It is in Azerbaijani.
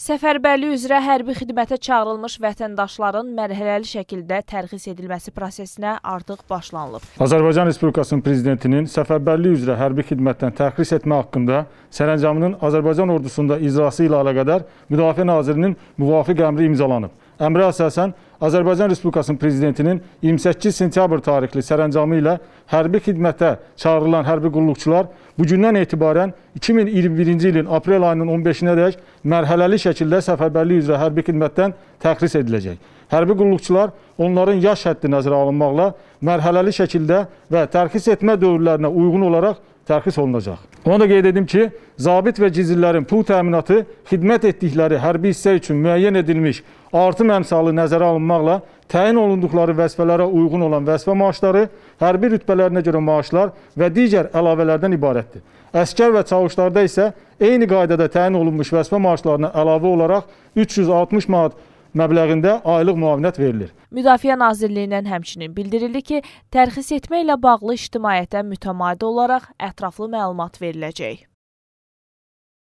Səfərbərli üzrə hərbi xidmətə çağırılmış vətəndaşların mərhələli şəkildə tərxis edilməsi prosesinə artıq başlanılıb. Azərbaycan Respublikasının prezidentinin səfərbərli üzrə hərbi xidmətdən təxris etmə haqqında sərəncamının Azərbaycan ordusunda icrası ilə əlaqədar Müdafiə Nazirinin müvafiq əmri imzalanıb. Əmrə əsasən Azərbaycan Respublikasının prezidentinin 28 sentyabr tarixli sərəncamı ilə hərbi xidmətə çağırılan hərbi qulluqçular bugündən etibarən 2021-ci ilin aprel ayının 15-nədək mərhələli şəkildə səfərbərlik üzrə hərbi xidmətdən təxris ediləcək. Hərbi qulluqçular onların yaş həddi nəzərə alınmaqla mərhələli şəkildə və tərxis etmə dövrlərinə uyğun olaraq tərxis olunacaq. Ona da qeyd edim ki, zabit və gizlilərin pul təminatı xidmət etdikləri hərbi hissə üçün müəyyən edilmiş artım əmsalı nəzərə alınmaqla təyin olunduqları vəzifələrə uyğun olan vəzifə maaşları, hərbi rütbələrinə görə maaşlar və digər əlavələrdən ibarətdir. Əskər və çavuşlarda isə eyni qaydada təyin olunmuş vəzifə maaşlarına əlavə olaraq 360 manat məbləğində aylıq müavinət verilir. Müdafiə Nazirliyindən həmçinin bildirildi ki, tərxis etmə ilə bağlı ictimaiyyətə mütəmadi olaraq ətraflı məlumat veriləcək.